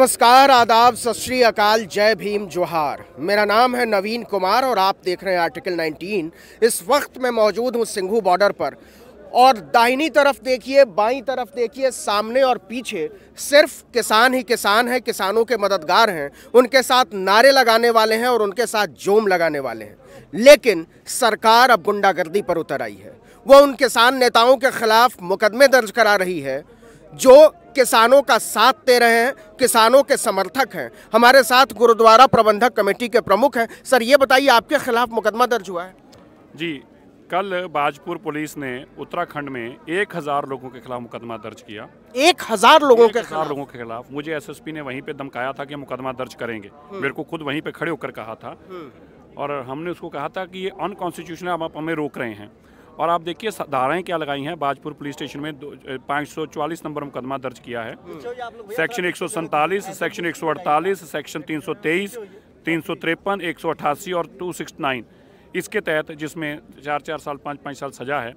नमस्कार आदाब सत श्री अकाल जय भीम जोहार मेरा नाम है नवीन कुमार और आप देख रहे हैं आर्टिकल 19 इस वक्त मैं मौजूद हूँ सिंघू बॉर्डर पर और दाहिनी तरफ देखिए बाईं तरफ देखिए सामने और पीछे सिर्फ किसान ही किसान हैं किसानों के मददगार हैं उनके साथ नारे लगाने वाले हैं और उनके साथ जोम लगाने वाले हैं लेकिन सरकार अब गुंडागर्दी पर उतर आई है वो उन किसान नेताओं के खिलाफ मुकदमे दर्ज करा रही है जो किसानों का साथ दे रहे हैं किसानों के समर्थक हैं हमारे साथ गुरुद्वारा प्रबंधक कमेटी के प्रमुख हैं सर ये बताइए आपके खिलाफ मुकदमा दर्ज हुआ है जी कल बाजपुर पुलिस ने उत्तराखंड में एक हजार लोगों के खिलाफ मुकदमा दर्ज किया एक हजार लोगों एक के हजार लोगों के खिलाफ मुझे एसएसपी ने वहीं पे धमकाया था कि मुकदमा दर्ज करेंगे हम्म। मेरे को खुद वहीं पे खड़े होकर कहा था हम्म। और हमने उसको कहा था कि ये अनकॉन्स्टिट्यूशनल आप हमें रोक रहे हैं और आप देखिए धाराएं क्या लगाई हैं बाजपुर पुलिस स्टेशन में पाँच नंबर मुकदमा दर्ज किया है अच्छा, सेक्शन एक सेक्शन एक सेक्शन तीन सौ तेईस तीन सौ तिरपन एक सौ अट्ठासी और टू सिक्स नाइन इसके तहत जिसमें चार चार साल पाँच पाँच साल सजा है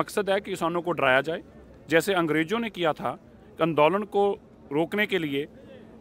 मकसद है कि किसानों को डराया जाए जैसे अंग्रेज़ों ने किया था आंदोलन को रोकने के लिए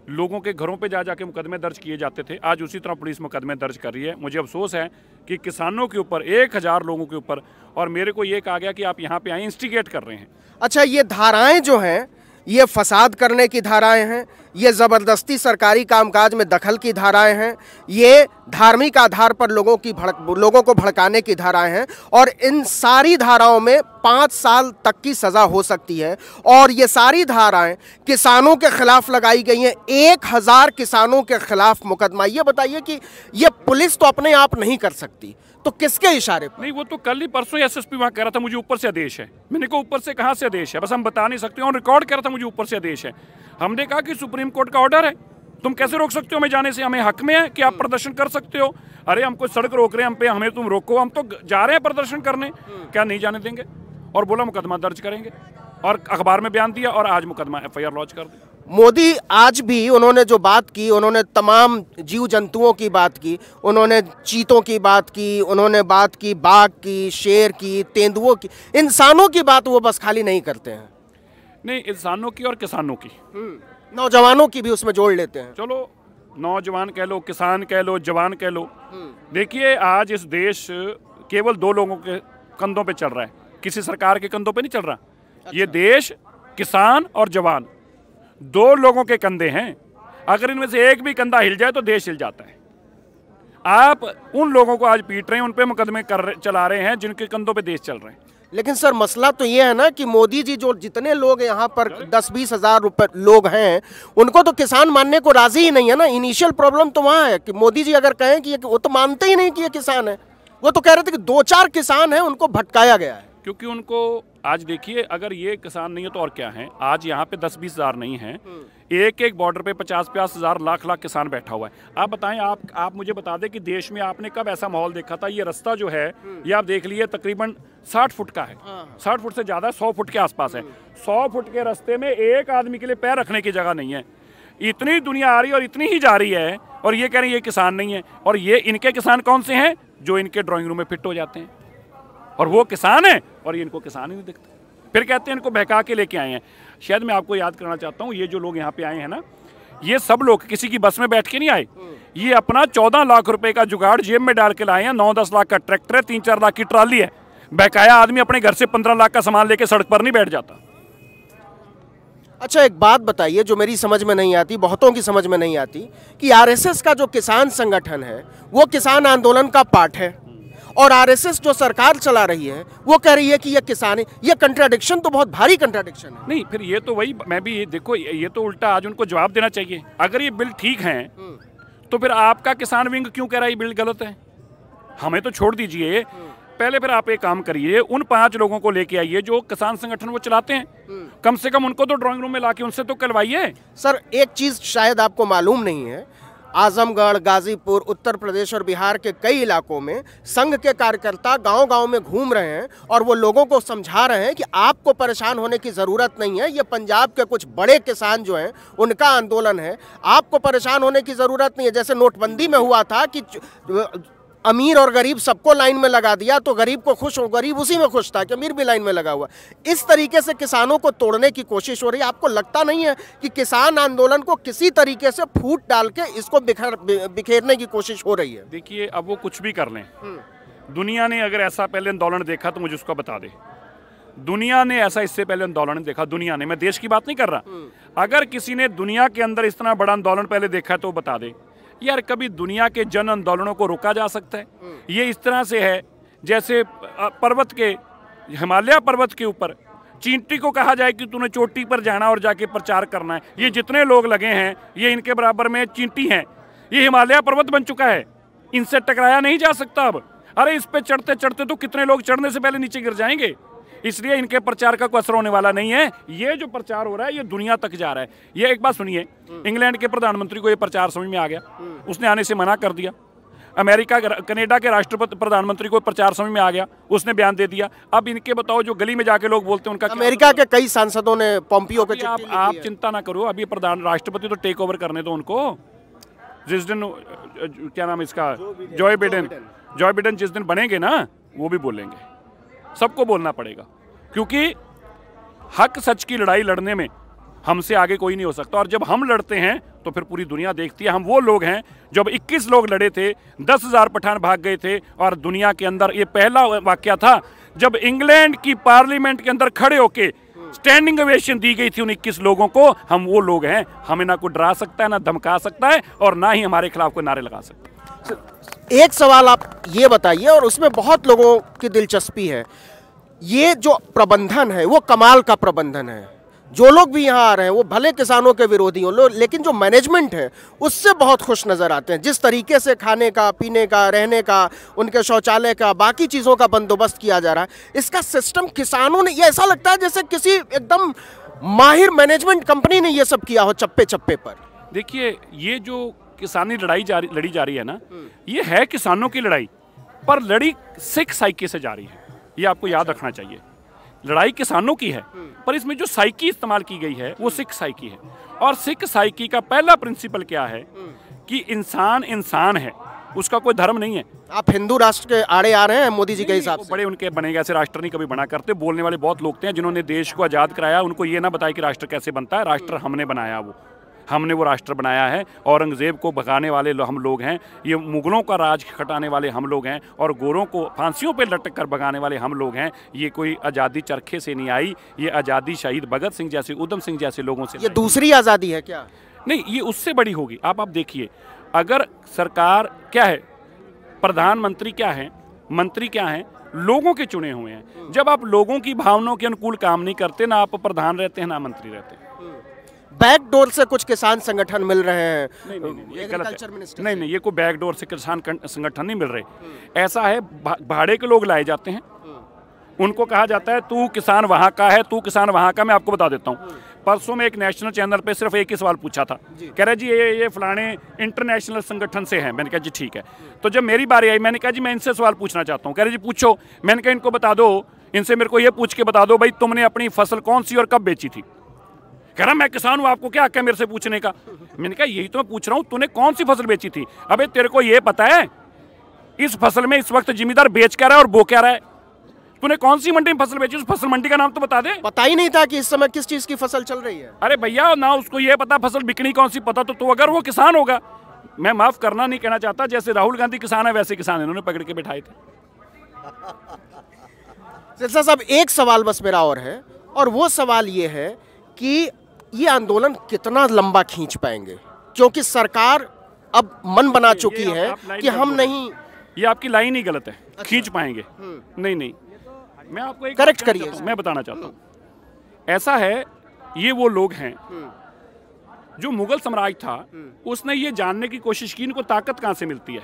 लोगों के घरों पे जा जाके मुकदमे दर्ज किए जाते थे आज उसी तरह पुलिस मुकदमे दर्ज कर रही है मुझे अफसोस है कि किसानों के ऊपर एक हज़ार लोगों के ऊपर और मेरे को ये कहा गया कि आप यहाँ पे आए इंस्टिगेट कर रहे हैं अच्छा ये धाराएं जो हैं ये फसाद करने की धाराएं हैं ये ज़बरदस्ती सरकारी कामकाज में दखल की धाराएं हैं ये धार्मिक आधार पर लोगों की भड़क लोगों को भड़काने की धाराएं हैं और इन सारी धाराओं में पाँच साल तक की सज़ा हो सकती है और ये सारी धाराएं किसानों के ख़िलाफ़ लगाई गई हैं एक हज़ार किसानों के ख़िलाफ़ मुकदमा ये बताइए कि ये पुलिस तो अपने आप नहीं कर सकती तो किसके इशारे पर नहीं वो तो कल ही परसों एस एस पी वहाँ कह रहा था मुझे ऊपर से आदेश है मैंने कहा ऊपर से कहाँ से आदेश है बस हम बता नहीं सकते और रिकॉर्ड कर रहा था मुझे ऊपर से आदेश है हमने कहा कि सुप्रीम कोर्ट का ऑर्डर है तुम कैसे रोक सकते हो हमें जाने से हमें हक में है कि आप प्रदर्शन कर सकते हो अरे हम कुछ सड़क रोक रहे हैं हम पे हमें तुम रोको हम तो जा रहे हैं प्रदर्शन करने क्या नहीं जाने देंगे और बोला मुकदमा दर्ज करेंगे और अखबार में बयान दिया और आज मुकदमा एफ लॉन्च कर दिया मोदी आज भी उन्होंने जो बात की उन्होंने तमाम जीव जंतुओं की बात की उन्होंने चीतों की बात की उन्होंने बात की बाघ की शेर की तेंदुओं की इंसानों की बात वो बस खाली नहीं करते हैं नहीं इंसानों की और किसानों की हम्म, नौजवानों की भी उसमें जोड़ लेते हैं चलो नौजवान कह लो किसान कह लो जवान कह लो हम्म। देखिए आज इस देश केवल दो लोगों के कंधों पर चल रहा है किसी सरकार के कंधों पर नहीं चल रहा अच्छा। ये देश किसान और जवान दो लोगों के कंधे हैं अगर इनमें से एक भी कंधा हिल जाए तो देश हिल जाता है आप उन लोगों को आज पीट रहे हैं उन पर मुकदमे कर चला रहे हैं जिनके कंधों पे देश चल रहे हैं लेकिन सर मसला तो ये है ना कि मोदी जी जो जितने लोग यहाँ पर दस बीस हजार रुपये लोग हैं उनको तो किसान मानने को राजी ही नहीं है ना इनिशियल प्रॉब्लम तो वहाँ है कि मोदी जी अगर कहें कि वो तो मानते ही नहीं कि ये किसान है वो तो कह रहे थे कि दो चार किसान हैं उनको भटकाया गया है क्योंकि उनको आज देखिए अगर ये किसान नहीं है तो और क्या है आज यहाँ पे दस बीस हज़ार नहीं है एक एक बॉर्डर पे पचास पचास हज़ार लाख लाख किसान बैठा हुआ है आप बताएं आप आप मुझे बता दें कि देश में आपने कब ऐसा माहौल देखा था ये रास्ता जो है हम्म। ये आप देख लीजिए तकरीबन साठ फुट का है हाँ, हाँ। साठ फुट से ज़्यादा सौ फुट के आसपास है हम्म। सौ फुट के रस्ते में एक आदमी के लिए पैर रखने की जगह नहीं है इतनी दुनिया आ रही है और इतनी ही जा रही है और ये कह रहे हैं ये किसान नहीं है और ये इनके किसान कौन से हैं जो इनके ड्राइंग रूम में फिट हो जाते हैं और वो किसान हैं और ये इनको किसान ही नहीं दिखते फिर कहते हैं इनको बहका के लेके आए हैं शायद मैं आपको याद करना चाहता हूँ ये जो लोग यहाँ पे आए हैं ना ये सब लोग किसी की बस में बैठ के नहीं आए ये अपना चौदह लाख रुपए का जुगाड़ जेब में डाल के लाए हैं नौ दस लाख का ट्रैक्टर है तीन चार लाख की ट्राली है बहकाया आदमी अपने घर से पंद्रह लाख का सामान लेके सड़क पर नहीं बैठ जाता अच्छा एक बात बताइए जो मेरी समझ में नहीं आती बहुतों की समझ में नहीं आती कि आरएसएस का जो किसान संगठन है वो किसान आंदोलन का पार्ट है और आरएसएस जो सरकार चला रही है वो कह रही है कि ये किसान है ये कंट्राडिक्शन तो बहुत भारी कंट्राडिक्शन है नहीं फिर ये तो वही मैं भी ये देखो ये तो उल्टा आज उनको जवाब देना चाहिए अगर ये बिल ठीक है हम्म। तो फिर आपका किसान विंग क्यों कह रहा है ये बिल गलत है हमें तो छोड़ दीजिए हम्म। पहले फिर आप एक काम करिए उन पांच लोगों को लेके आइए जो किसान संगठन वो चलाते हैं हम्म। कम से कम उनको तो ड्राइंग रूम में लाके उनसे तो करवाइए सर एक चीज शायद आपको मालूम नहीं है आजमगढ़ गाजीपुर उत्तर प्रदेश और बिहार के कई इलाकों में संघ के कार्यकर्ता गांव-गांव में घूम रहे हैं और वो लोगों को समझा रहे हैं कि आपको परेशान होने की ज़रूरत नहीं है ये पंजाब के कुछ बड़े किसान जो हैं उनका आंदोलन है आपको परेशान होने की ज़रूरत नहीं है जैसे नोटबंदी में हुआ था कि अमीर और गरीब सबको लाइन में लगा दिया तो गरीब को खुश हो गरीब उसी में खुश था कि अमीर भी लाइन में लगा हुआ इस तरीके से किसानों को तोड़ने की कोशिश हो रही है आपको लगता नहीं है कि किसान आंदोलन को किसी तरीके से फूट डाल के इसको बिखर बिखेरने की कोशिश हो रही है देखिए अब वो कुछ भी कर लें हम्म। दुनिया ने अगर ऐसा पहले आंदोलन देखा तो मुझे उसका बता दे दुनिया ने ऐसा इससे पहले आंदोलन देखा दुनिया ने मैं देश की बात नहीं कर रहा हम्म। अगर किसी ने दुनिया के अंदर इतना बड़ा आंदोलन पहले देखा है तो बता दे यार कभी दुनिया के जन आंदोलनों को रोका जा सकता है हम्म। ये इस तरह से है जैसे पर्वत के हिमालय पर्वत के ऊपर चींटी को कहा जाए कि तूने चोटी पर जाना और जाके प्रचार करना है ये हम्म। जितने लोग लगे हैं ये इनके बराबर में चींटी हैं ये हिमालय पर्वत बन चुका है इनसे टकराया नहीं जा सकता अब अरे इस पर चढ़ते चढ़ते तो कितने लोग चढ़ने से पहले नीचे गिर जाएंगे इसलिए इनके प्रचार का कोई असर होने वाला नहीं है ये जो प्रचार हो रहा है ये दुनिया तक जा रहा है ये एक बात सुनिए हम्म। इंग्लैंड के प्रधानमंत्री को ये प्रचार समझ में आ गया हम्म। उसने आने से मना कर दिया अमेरिका कनेडा के राष्ट्रपति प्रधानमंत्री को प्रचार समझ में आ गया उसने बयान दे दिया अब इनके बताओ जो गली में जाके लोग बोलते हैं उनका अमेरिका मतलब के कई सांसदों ने पोम्पियो को आप, आप चिंता ना करो अभी प्रधान राष्ट्रपति तो टेक ओवर करने दो उनको जिस दिन क्या नाम इसका जॉय बिडेन जॉय बिडेन जिस दिन बनेंगे ना वो भी बोलेंगे सबको बोलना पड़ेगा क्योंकि हक सच की लड़ाई लड़ने में हमसे आगे कोई नहीं हो सकता और जब हम लड़ते हैं तो फिर पूरी दुनिया देखती है हम वो लोग हैं जब 21 लोग लड़े थे दस हज़ार पठान भाग गए थे और दुनिया के अंदर ये पहला वाक्य था जब इंग्लैंड की पार्लियामेंट के अंदर खड़े होके स्टैंडिंग ओवेशन दी गई थी उन इक्कीस लोगों को हम वो लोग हैं हमें ना कोई डरा सकता है ना धमका सकता है और ना ही हमारे खिलाफ कोई नारे लगा सकता है एक सवाल आप ये बताइए और उसमें बहुत लोगों की दिलचस्पी है ये जो प्रबंधन है वो कमाल का प्रबंधन है जो लोग भी यहाँ आ रहे हैं वो भले किसानों के विरोधी हों लेकिन जो मैनेजमेंट है उससे बहुत खुश नज़र आते हैं जिस तरीके से खाने का पीने का रहने का उनके शौचालय का बाकी चीज़ों का बंदोबस्त किया जा रहा है इसका सिस्टम किसानों ने ये ऐसा लगता है जैसे किसी एकदम माहिर मैनेजमेंट कंपनी ने ये सब किया हो चप्पे चप्पे पर देखिए ये जो किसानी लड़ाई जा रही लड़ी जा रही है ना ये है किसानों की लड़ाई पर लड़ी सिख साइकी से जा रही है ये आपको याद अच्छा। रखना चाहिए लड़ाई किसानों की है हम्म। पर इसमें जो साइकी इस्तेमाल की गई है वो सिख साइकी है और सिख साइकी का पहला प्रिंसिपल क्या है हम्म। कि इंसान इंसान है उसका कोई धर्म नहीं है आप हिंदू राष्ट्र के आड़े आ रहे हैं मोदी जी के हिसाब से बड़े उनके बने ऐसे राष्ट्र नहीं कभी बना करते बोलने वाले बहुत लोग थे जिन्होंने देश को आज़ाद कराया उनको ये ना बताया कि राष्ट्र कैसे बनता है राष्ट्र हम्म। हमने बनाया वो हमने वो राष्ट्र बनाया है औरंगज़ेब को भगाने वाले हम लोग हैं ये मुग़लों का राज खटाने वाले हम लोग हैं और गोरों को फांसियों पर लटक कर भगाने वाले हम लोग हैं ये कोई आज़ादी चरखे से नहीं आई ये आज़ादी शहीद भगत सिंह जैसे उधम सिंह जैसे लोगों से ये दूसरी आज़ादी है क्या नहीं ये उससे बड़ी होगी आप आप देखिए अगर सरकार क्या है प्रधानमंत्री क्या है मंत्री क्या हैं लोगों के चुने हुए हैं जब आप लोगों की भावनाओं के अनुकूल काम नहीं करते ना आप प्रधान रहते हैं ना मंत्री रहते हैं बैकडोर से कुछ किसान संगठन मिल रहे हैं नहीं नहीं नहीं ये गलत नहीं नहीं ये कोई बैकडोर से किसान संगठन नहीं मिल रहे ऐसा है भाड़े के लोग लाए जाते हैं उनको कहा जाता है तू किसान वहाँ का है तू किसान वहाँ का मैं आपको बता देता हूँ परसों में एक नेशनल चैनल पे सिर्फ एक ही सवाल पूछा था कह रहे जी ये ये फलाने इंटरनेशनल संगठन से हैं मैंने कहा जी ठीक है तो जब मेरी बारी आई मैंने कहा जी मैं इनसे सवाल पूछना चाहता हूँ कह रहे जी पूछो मैंने कहा इनको बता दो इनसे मेरे को ये पूछ के बता दो भाई तुमने अपनी फसल कौन सी और कब बेची थी कह रहा मैं किसान हूँ आपको क्या हक है मेरे से पूछने का मैंने कहा यही तो मैं पूछ रहा हूँ तूने कौन सी फसल बेची थी अबे तेरे को ये पता है इस फसल में इस वक्त जिम्मेदार बेच क्या रहा है और बो क्या रहा है तूने कौन सी मंडी में फसल बेची उस फसल मंडी का नाम तो बता दे पता ही नहीं था कि इस समय किस चीज की फसल चल रही है अरे भैया ना उसको ये पता फसल बिकनी कौन सी पता तो, तू अगर वो किसान होगा मैं माफ करना नहीं कहना चाहता जैसे राहुल गांधी किसान है वैसे किसान इन्होंने पकड़ के बिठाए थे सिरसा साहब एक सवाल बस मेरा और है और वो सवाल ये है कि ये आंदोलन कितना लंबा खींच पाएंगे क्योंकि सरकार अब मन बना चुकी है कि हम नहीं ये आपकी लाइन ही गलत है अच्छा। खींच पाएंगे हम्म। नहीं नहीं मैं आपको एक करेक्ट करिए मैं बताना चाहता हूँ हम्म। ऐसा है ये वो लोग हैं हम्म। जो मुगल सम्राज्य था उसने ये जानने की कोशिश की इनको ताकत कहाँ से मिलती है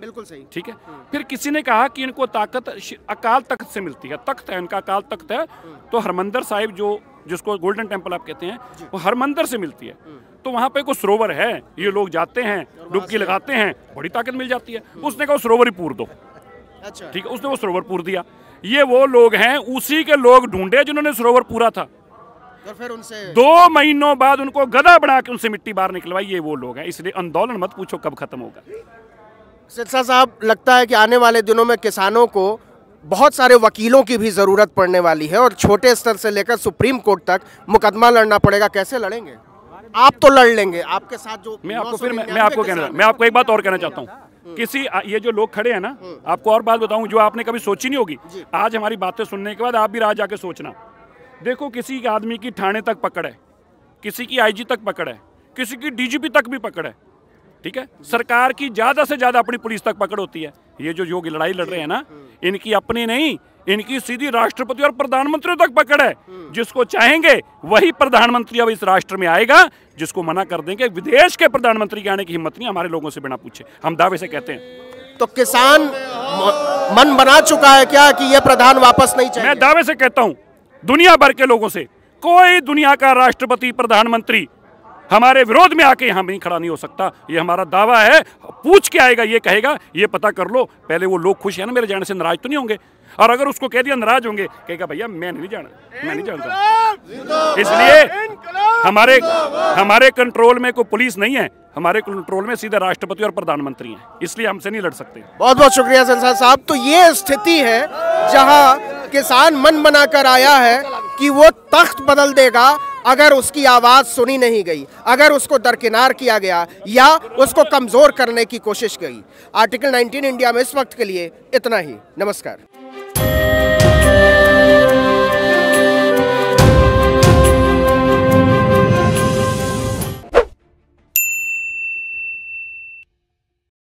बिल्कुल सही ठीक है फिर किसी ने कहा कि इनको ताकत अकाल तख्त से मिलती है तख्त है इनका अकाल तख्त है तो हरमंदर साहिब जो जिसको गोल्डन टेम्पल आप कहते हैं वो हर मंदिर से मिलती है हम्म। तो वहाँ पे कोई सरोवर है ये लोग जाते हैं डुबकी लगाते हैं बड़ी ताकत मिल जाती है हम्म। उसने कहा सरोवर ही पूर दो अच्छा ठीक है उसने वो सरोवर पूर दिया ये वो लोग हैं उसी के लोग ढूंढे जिन्होंने सरोवर पूरा था और फिर उनसे दो महीनों बाद उनको गधा बना के उनसे मिट्टी बाहर निकलवाई ये वो लोग हैं इसलिए आंदोलन मत पूछो कब खत्म होगा सिरसा साहब लगता है कि आने वाले दिनों में किसानों को बहुत सारे वकीलों की भी ज़रूरत पड़ने वाली है और छोटे स्तर से लेकर सुप्रीम कोर्ट तक मुकदमा लड़ना पड़ेगा कैसे लड़ेंगे आप तो लड़ लेंगे आपके साथ जो मैं आपको फिर मैं, आपको कहना मैं आपको एक बात और कहना चाहता हूँ किसी ये जो लोग खड़े हैं ना हम्म। आपको और बात बताऊँ जो आपने कभी सोची नहीं होगी आज हमारी बातें सुनने के बाद आप भी राज जाके सोचना देखो किसी आदमी की थाने तक पकड़ है किसी की आई तक पकड़ है किसी की डीजीपी तक भी पकड़ है ठीक है सरकार की ज़्यादा से ज़्यादा अपनी पुलिस तक पकड़ होती है ये जो योग लड़ाई लड़ रहे हैं ना इनकी अपनी नहीं इनकी सीधी राष्ट्रपति और प्रधानमंत्री तक पकड़ है जिसको चाहेंगे वही प्रधानमंत्री अब इस राष्ट्र में आएगा जिसको मना कर देंगे विदेश के प्रधानमंत्री के आने की हिम्मत नहीं हमारे लोगों से बिना पूछे हम दावे से कहते हैं तो किसान मन बना चुका है क्या कि यह प्रधान वापस नहीं चाहिए मैं दावे से कहता हूं दुनिया भर के लोगों से कोई दुनिया का राष्ट्रपति प्रधानमंत्री हमारे विरोध में आके यहाँ नहीं खड़ा नहीं हो सकता ये हमारा दावा है पूछ के आएगा ये कहेगा ये पता कर लो पहले वो लोग खुश हैं ना मेरे जाने से नाराज तो नहीं होंगे और अगर उसको कह दिया नाराज होंगे कहेगा भैया मैं नहीं जाना मैं नहीं जानता इसलिए हमारे हमारे कंट्रोल में कोई पुलिस नहीं है हमारे कंट्रोल में सीधे राष्ट्रपति और प्रधानमंत्री हैं इसलिए हमसे नहीं लड़ सकते बहुत बहुत शुक्रिया संसार साहब तो ये स्थिति है जहाँ किसान मन बनाकर आया है कि वो तख्त बदल देगा अगर उसकी आवाज़ सुनी नहीं गई अगर उसको दरकिनार किया गया या उसको कमज़ोर करने की कोशिश गई आर्टिकल 19 इंडिया में इस वक्त के लिए इतना ही नमस्कार